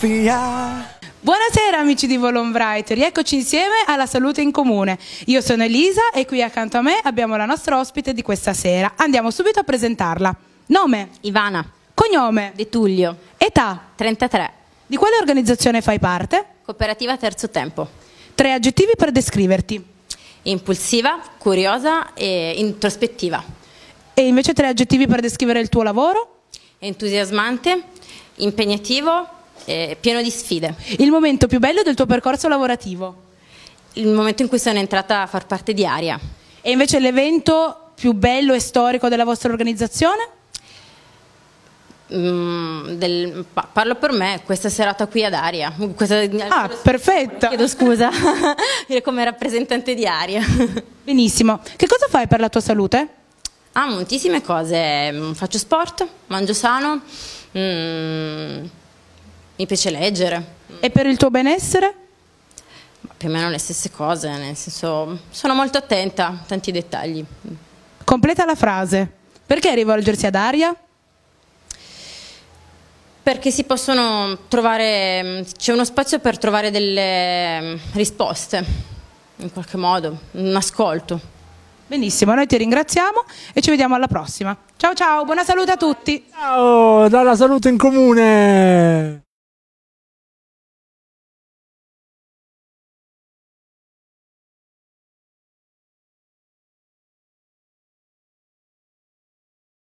Sofia. Buonasera amici di Volonbright, rieccoci insieme alla Salute in Comune. Io sono Elisa e qui accanto a me abbiamo la nostra ospite di questa sera. Andiamo subito a presentarla. Nome? Ivana. Cognome? De Tullio. Età? 33. Di quale organizzazione fai parte? Cooperativa Terzo Tempo. Tre aggettivi per descriverti? Impulsiva, curiosa e introspettiva. E invece tre aggettivi per descrivere il tuo lavoro? Entusiasmante, impegnativo eh, pieno di sfide. Il momento più bello del tuo percorso lavorativo? Il momento in cui sono entrata a far parte di Aria. E invece l'evento più bello e storico della vostra organizzazione? Mm, del, pa parlo per me, questa serata qui ad Aria. Questa, eh, ah, perfetta! Chiedo scusa, come rappresentante di Aria. Benissimo. Che cosa fai per la tua salute? Ah, moltissime cose. Mm, faccio sport, mangio sano. Mm, mi piace leggere. E per il tuo benessere? Più o meno le stesse cose, nel senso sono molto attenta a tanti dettagli. Completa la frase. Perché rivolgersi ad Aria? Perché si possono trovare, c'è uno spazio per trovare delle mm, risposte, in qualche modo, un ascolto. Benissimo, noi ti ringraziamo e ci vediamo alla prossima. Ciao ciao, buona salute a tutti. Ciao, dalla salute in comune.